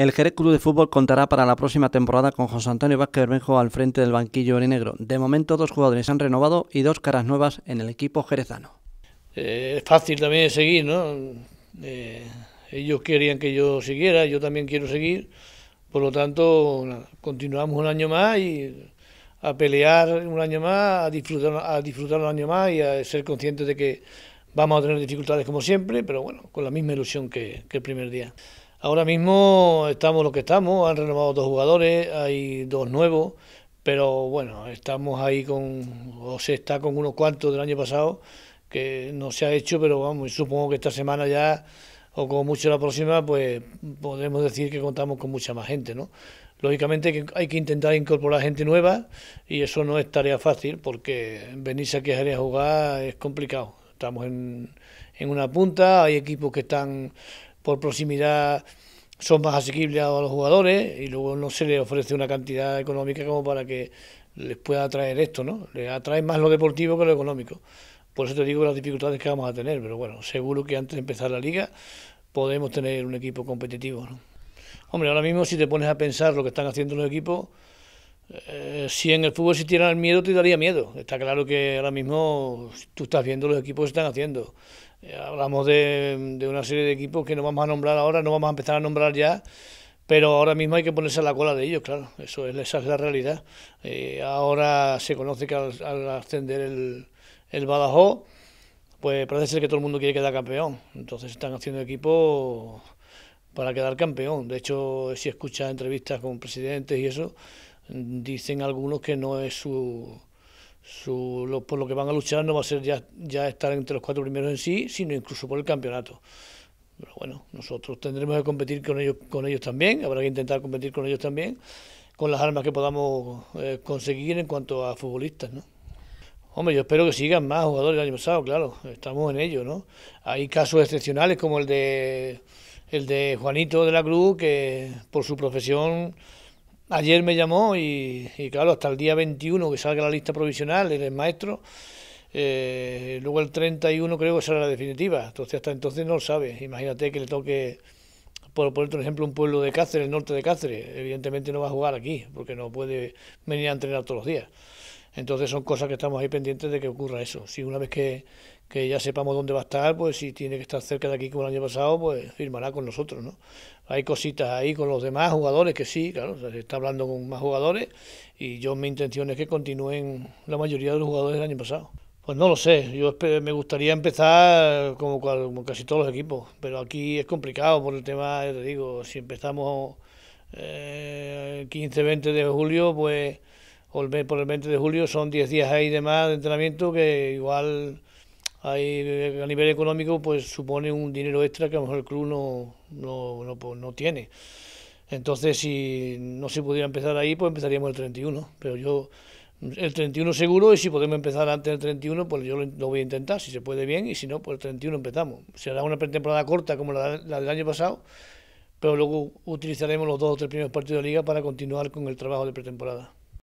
El Jerez Club de Fútbol contará para la próxima temporada con José Antonio Vázquez Bermejo al frente del banquillo negro. De momento, dos jugadores han renovado y dos caras nuevas en el equipo jerezano. Eh, es fácil también seguir, ¿no? Eh, ellos querían que yo siguiera, yo también quiero seguir. Por lo tanto, continuamos un año más y a pelear un año más, a disfrutar, un año más y a ser conscientes de que vamos a tener dificultades como siempre, pero bueno, con la misma ilusión que el primer día. Ahora mismo estamos lo que estamos, han renovado dos jugadores, hay dos nuevos, pero bueno, estamos ahí con, o se está con unos cuantos del año pasado, que no se ha hecho, pero vamos, supongo que esta semana ya, o como mucho la próxima, pues podemos decir que contamos con mucha más gente, ¿no? Lógicamente hay que intentar incorporar gente nueva y eso no es tarea fácil porque venirse aquí a a jugar es complicado. Estamos en, en una punta, hay equipos que están por proximidad son más asequibles a los jugadores y luego no se les ofrece una cantidad económica como para que les pueda atraer esto, ¿no? Les atrae más lo deportivo que lo económico. Por eso te digo las dificultades que vamos a tener, pero bueno, seguro que antes de empezar la liga podemos tener un equipo competitivo, ¿no? Hombre, ahora mismo si te pones a pensar lo que están haciendo los equipos, eh, si en el fútbol si el miedo, te daría miedo. Está claro que ahora mismo tú estás viendo los equipos que están haciendo. Eh, hablamos de, una serie de equipos que no vamos a nombrar ahora, no vamos a empezar a nombrar ya, pero ahora mismo hay que ponerse a la cola de ellos, claro, eso es, esa es la realidad. Eh, ahora se conoce que al, ascender el, el Badajoz, pues parece ser que todo el mundo quiere quedar campeón. Entonces están haciendo equipo para quedar campeón. De hecho, si escuchas entrevistas con presidentes y eso, dicen algunos que no es su por lo que van a luchar no va a ser ya, estar entre los cuatro primeros en sí, sino incluso por el campeonato. Pero bueno, nosotros tendremos que competir con ellos, también, habrá que intentar competir con ellos también, con las armas que podamos eh, conseguir en cuanto a futbolistas, ¿no? Hombre, yo espero que sigan más jugadores del año pasado, claro, estamos en ello, ¿no? Hay casos excepcionales como el de el de Juanito de la Cruz, que por su profesión Ayer me llamó y, claro, hasta el día 21 que salga la lista provisional, él es maestro. Eh, luego el 31 creo que será la definitiva. Entonces hasta entonces no lo sabe. Imagínate que le toque por otro ejemplo, un pueblo de Cáceres, el norte de Cáceres, evidentemente no va a jugar aquí, porque no puede venir a entrenar todos los días. Entonces son cosas que estamos ahí pendientes de que ocurra eso. Si una vez que, ya sepamos dónde va a estar, pues si tiene que estar cerca de aquí como el año pasado, pues firmará con nosotros, ¿no? Hay cositas ahí con los demás jugadores que sí, claro, se está hablando con más jugadores y yo mi intención es que continúen la mayoría de los jugadores del año pasado. Pues no lo sé, yo me gustaría empezar como, casi todos los equipos, pero aquí es complicado por el tema, te digo, si empezamos eh, 15-20 de julio, pues o por el 20 de julio son 10 días ahí de más de entrenamiento que igual hay, eh, a nivel económico pues supone un dinero extra que a lo mejor el club no, no, no pues tiene. Entonces si no se pudiera empezar ahí, pues empezaríamos el 31, pero yo el 31 seguro y si podemos empezar antes del 31, pues yo lo, voy a intentar, si se puede bien, y si no, pues el 31 empezamos. Será una pretemporada corta como la, la del año pasado, pero luego utilizaremos los dos o tres primeros partidos de liga para continuar con el trabajo de pretemporada.